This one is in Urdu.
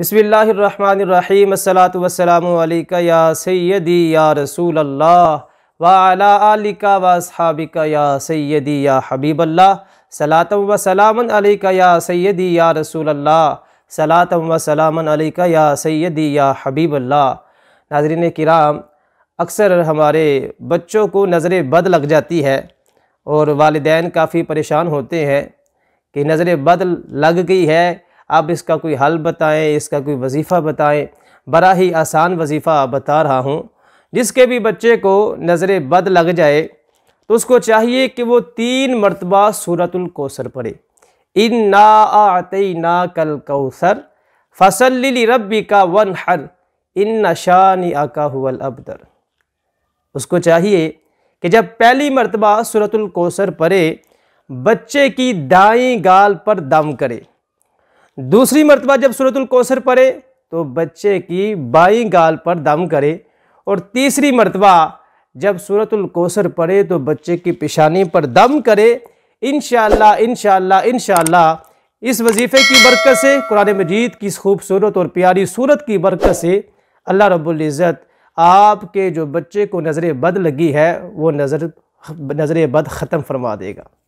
بسم اللہ الرحمن الرحیم والسلام علیکہ یا سیدی یا رسول اللہ وعلا آلکہ و اصحابکہ یا سیدی یا حبیب اللہ صلاۃ و سلام علیکہ یا سیدی یا رسول اللہ صلاط و سلام علیکہ یا سیدی یا حبیب اللہ ناظرین کرام اکثر ہمارے بچوں کو نظر بد لگ جاتی ہے اور والدین کافی پریشان ہوتے ہیں کہ نظر بد لگ گئی ہے آپ اس کا کوئی حل بتائیں اس کا کوئی وظیفہ بتائیں بڑا ہی آسان وظیفہ بتا رہا ہوں جس کے بھی بچے کو نظر بد لگ جائے تو اس کو چاہیے کہ وہ تین مرتبہ صورت الکوثر پڑھے ان نا آتی نا کل کوثر فصل لی ربی کا ون ہر ان نشان آکا ابدر اس کو چاہیے کہ جب پہلی مرتبہ صورت الکوثر پڑے بچے کی دائیں گال پر دم کرے دوسری مرتبہ جب صورت القصر پڑھے تو بچے کی بائیں گال پر دم کرے اور تیسری مرتبہ جب صورت القصر پڑھے تو بچے کی پیشانی پر دم کرے انشاءاللہ انشاءاللہ انشاءاللہ اس وظیفے کی برکت سے قرآن مجید کی اس خوبصورت اور پیاری صورت کی برکت سے اللہ رب العزت آپ کے جو بچے کو نظر بد لگی ہے وہ نظر نظر بد ختم فرما دے گا